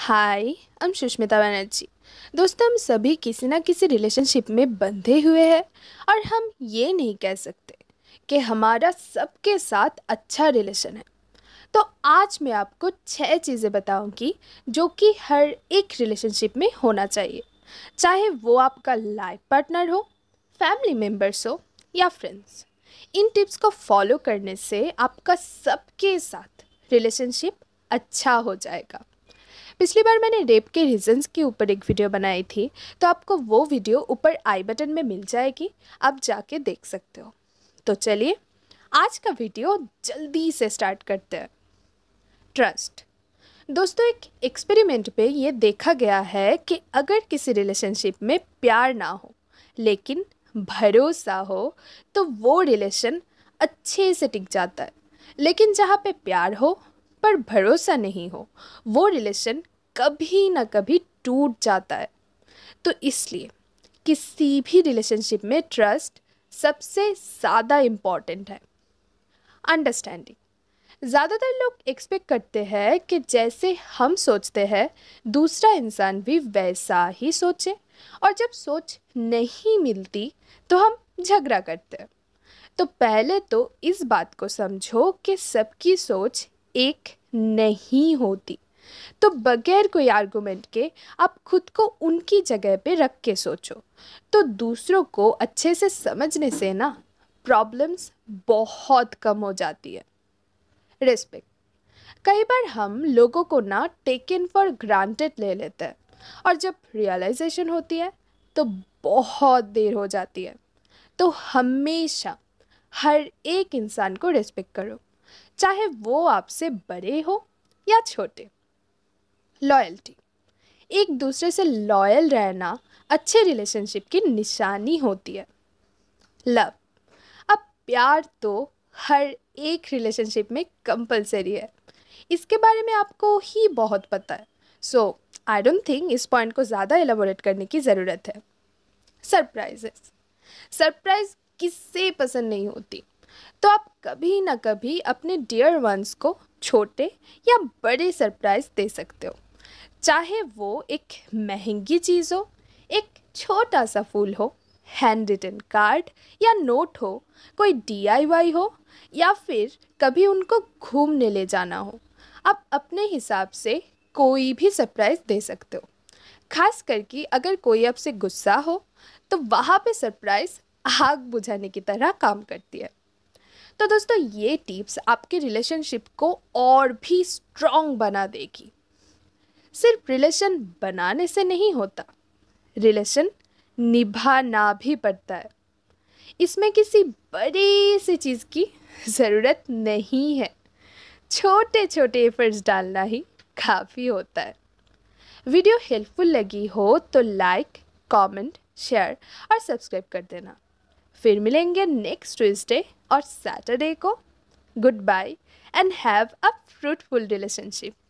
हाय हम सुष्मिता बनर्जी दोस्तों हम सभी किसी ना किसी रिलेशनशिप में बंधे हुए हैं और हम ये नहीं कह सकते कि हमारा सबके साथ अच्छा रिलेशन है तो आज मैं आपको छह चीज़ें बताऊंगी जो कि हर एक रिलेशनशिप में होना चाहिए चाहे वो आपका लाइफ पार्टनर हो फैमिली मेम्बर्स हो या फ्रेंड्स इन टिप्स को फॉलो करने से आपका सबके साथ रिलेशनशिप अच्छा हो जाएगा पिछली बार मैंने रेप के रीजंस के ऊपर एक वीडियो बनाई थी तो आपको वो वीडियो ऊपर आई बटन में मिल जाएगी आप जाके देख सकते हो तो चलिए आज का वीडियो जल्दी से स्टार्ट करते हैं ट्रस्ट दोस्तों एक एक्सपेरिमेंट पे ये देखा गया है कि अगर किसी रिलेशनशिप में प्यार ना हो लेकिन भरोसा हो तो वो रिलेशन अच्छे से टिक जाता है लेकिन जहाँ पे प्यार हो पर भरोसा नहीं हो वो रिलेशन कभी ना कभी टूट जाता है तो इसलिए किसी भी रिलेशनशिप में ट्रस्ट सबसे ज़्यादा इम्पॉर्टेंट है अंडरस्टैंडिंग ज़्यादातर लोग एक्सपेक्ट करते हैं कि जैसे हम सोचते हैं दूसरा इंसान भी वैसा ही सोचे और जब सोच नहीं मिलती तो हम झगड़ा करते हैं तो पहले तो इस बात को समझो कि सबकी सोच एक नहीं होती तो बगैर कोई आर्गूमेंट के आप खुद को उनकी जगह पे रख के सोचो तो दूसरों को अच्छे से समझने से ना प्रॉब्लम्स बहुत कम हो जाती है रिस्पेक्ट कई बार हम लोगों को ना टेकन फॉर ग्रांटेड ले लेते हैं और जब रियलाइजेशन होती है तो बहुत देर हो जाती है तो हमेशा हर एक इंसान को रिस्पेक्ट करो चाहे वो आपसे बड़े हो या छोटे लॉयल्टी एक दूसरे से लॉयल रहना अच्छे रिलेशनशिप की निशानी होती है लव अब प्यार तो हर एक रिलेशनशिप में कंपलसरी है इसके बारे में आपको ही बहुत पता है सो आई डोंट थिंक इस पॉइंट को ज़्यादा एलाबोरेट करने की ज़रूरत है सरप्राइजेस सरप्राइज किससे पसंद नहीं होती तो आप कभी ना कभी अपने डियर वंस को छोटे या बड़े सरप्राइज दे सकते हो चाहे वो एक महंगी चीज़ हो एक छोटा सा फूल हो हैंड रिटन कार्ड या नोट हो कोई डीआईवाई हो या फिर कभी उनको घूमने ले जाना हो आप अपने हिसाब से कोई भी सरप्राइज़ दे सकते हो खास करके अगर कोई आपसे गुस्सा हो तो वहाँ पे सरप्राइज़ आग बुझाने की तरह काम करती है तो दोस्तों ये टिप्स आपके रिलेशनशिप को और भी स्ट्रॉन्ग बना देगी सिर्फ रिलेशन बनाने से नहीं होता रिलेशन निभाना भी पड़ता है इसमें किसी बड़ी सी चीज़ की ज़रूरत नहीं है छोटे छोटे एफर्ट्स डालना ही काफ़ी होता है वीडियो हेल्पफुल लगी हो तो लाइक कमेंट, शेयर और सब्सक्राइब कर देना फिर मिलेंगे नेक्स्ट ट्यूसडे और सैटरडे को good bye and have a fruitful relationship